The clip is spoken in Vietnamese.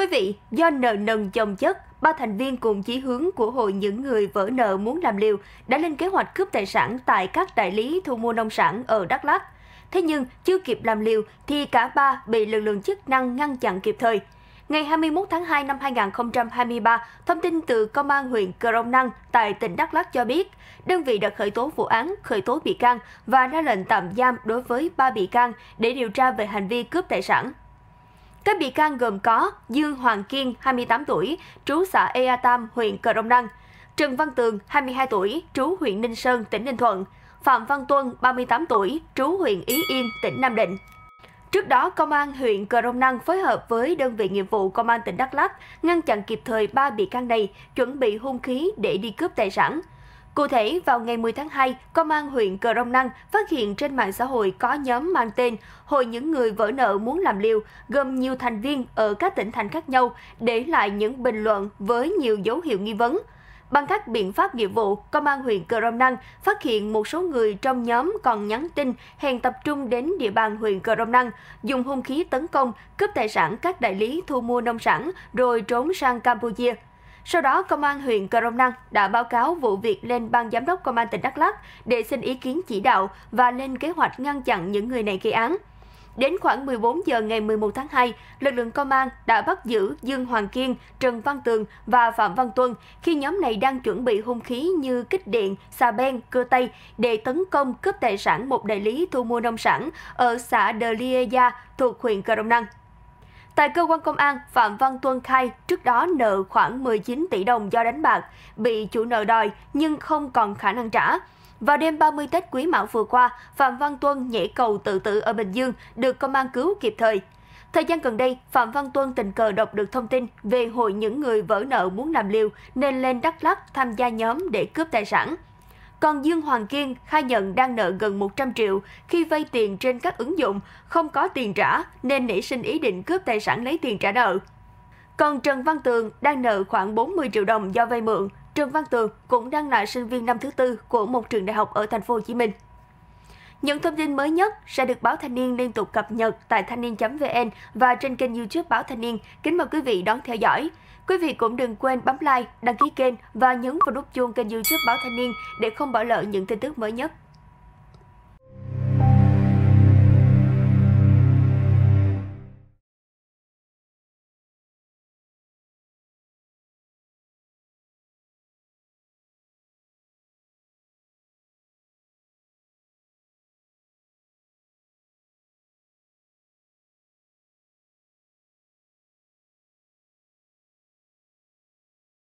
quý vị, do nợ nần chồng chất, ba thành viên cùng chí hướng của hội những người vỡ nợ muốn làm liều đã lên kế hoạch cướp tài sản tại các đại lý thu mua nông sản ở Đắk Lắk. Thế nhưng, chưa kịp làm liều thì cả ba bị lực lượng chức năng ngăn chặn kịp thời. Ngày 21 tháng 2 năm 2023, thông tin từ Công an huyện Cờ Rông Năng tại tỉnh Đắk Lắk cho biết, đơn vị đã khởi tố vụ án, khởi tố bị can và ra lệnh tạm giam đối với ba bị can để điều tra về hành vi cướp tài sản. Các bị can gồm có Dương Hoàng Kiên, 28 tuổi, trú xã Ea Tam, huyện Cờ Rông Năng; Trần Văn Tường, 22 tuổi, trú huyện Ninh Sơn, tỉnh Ninh Thuận, Phạm Văn Tuân, 38 tuổi, trú huyện Ý Yên, tỉnh Nam Định. Trước đó, Công an huyện Cờ Rông Năng phối hợp với đơn vị nghiệp vụ Công an tỉnh Đắk Lắk ngăn chặn kịp thời ba bị can này chuẩn bị hung khí để đi cướp tài sản. Cụ thể, vào ngày 10 tháng 2, Công an huyện Cờ Rông Năng phát hiện trên mạng xã hội có nhóm mang tên Hội những người vỡ nợ muốn làm liều, gồm nhiều thành viên ở các tỉnh thành khác nhau, để lại những bình luận với nhiều dấu hiệu nghi vấn. Bằng các biện pháp nghiệp vụ, Công an huyện Cờ Rông Năng phát hiện một số người trong nhóm còn nhắn tin hẹn tập trung đến địa bàn huyện Cờ Rông Năng, dùng hung khí tấn công, cướp tài sản các đại lý thu mua nông sản rồi trốn sang Campuchia. Sau đó, Công an huyện Cờ Rông Năng đã báo cáo vụ việc lên Ban Giám đốc Công an tỉnh Đắk Lắk để xin ý kiến chỉ đạo và lên kế hoạch ngăn chặn những người này gây án. Đến khoảng 14 giờ ngày 11 tháng 2, lực lượng công an đã bắt giữ Dương Hoàng Kiên, Trần Văn Tường và Phạm Văn Tuân khi nhóm này đang chuẩn bị hung khí như kích điện, xà beng, cưa tay để tấn công cướp tài sản một đại lý thu mua nông sản ở xã Đờ Lia thuộc huyện Cờ Rông Năng. Tại cơ quan công an, Phạm Văn Tuân khai trước đó nợ khoảng 19 tỷ đồng do đánh bạc, bị chủ nợ đòi nhưng không còn khả năng trả. Vào đêm 30 Tết Quý Mão vừa qua, Phạm Văn Tuân nhảy cầu tự tử ở Bình Dương được công an cứu kịp thời. Thời gian gần đây, Phạm Văn Tuân tình cờ đọc được thông tin về hội những người vỡ nợ muốn làm liều nên lên Đắk Lắk tham gia nhóm để cướp tài sản. Còn Dương Hoàng Kiên khai nhận đang nợ gần 100 triệu khi vay tiền trên các ứng dụng, không có tiền trả nên nảy sinh ý định cướp tài sản lấy tiền trả nợ. Còn Trần Văn Tường đang nợ khoảng 40 triệu đồng do vay mượn. Trần Văn Tường cũng đang là sinh viên năm thứ tư của một trường đại học ở thành phố Hồ Chí Minh. Những thông tin mới nhất sẽ được Báo Thanh niên liên tục cập nhật tại thanh niên.vn và trên kênh YouTube Báo Thanh niên. Kính mời quý vị đón theo dõi. Quý vị cũng đừng quên bấm like, đăng ký kênh và nhấn vào nút chuông kênh YouTube Báo Thanh niên để không bỏ lỡ những tin tức mới nhất.